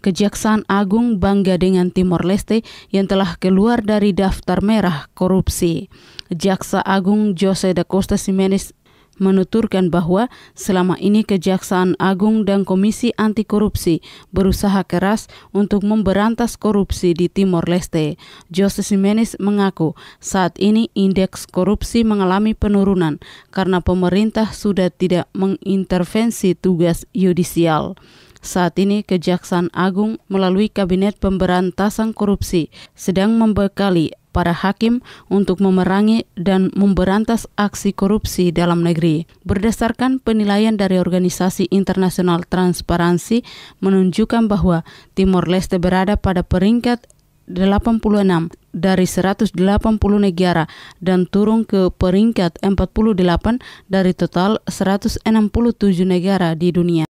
Kejaksaan Agung bangga dengan Timor Leste yang telah keluar dari daftar merah korupsi. Jaksa Agung Jose de Costa Simenes menuturkan bahwa selama ini Kejaksaan Agung dan Komisi Anti Korupsi berusaha keras untuk memberantas korupsi di Timor Leste. Jose Simenis mengaku saat ini indeks korupsi mengalami penurunan karena pemerintah sudah tidak mengintervensi tugas yudisial saat ini Kejaksaan Agung melalui Kabinet Pemberantasan Korupsi sedang membekali para hakim untuk memerangi dan memberantas aksi korupsi dalam negeri. Berdasarkan penilaian dari organisasi internasional transparansi menunjukkan bahwa Timor Leste berada pada peringkat 86 dari 180 negara dan turun ke peringkat 48 dari total 167 negara di dunia.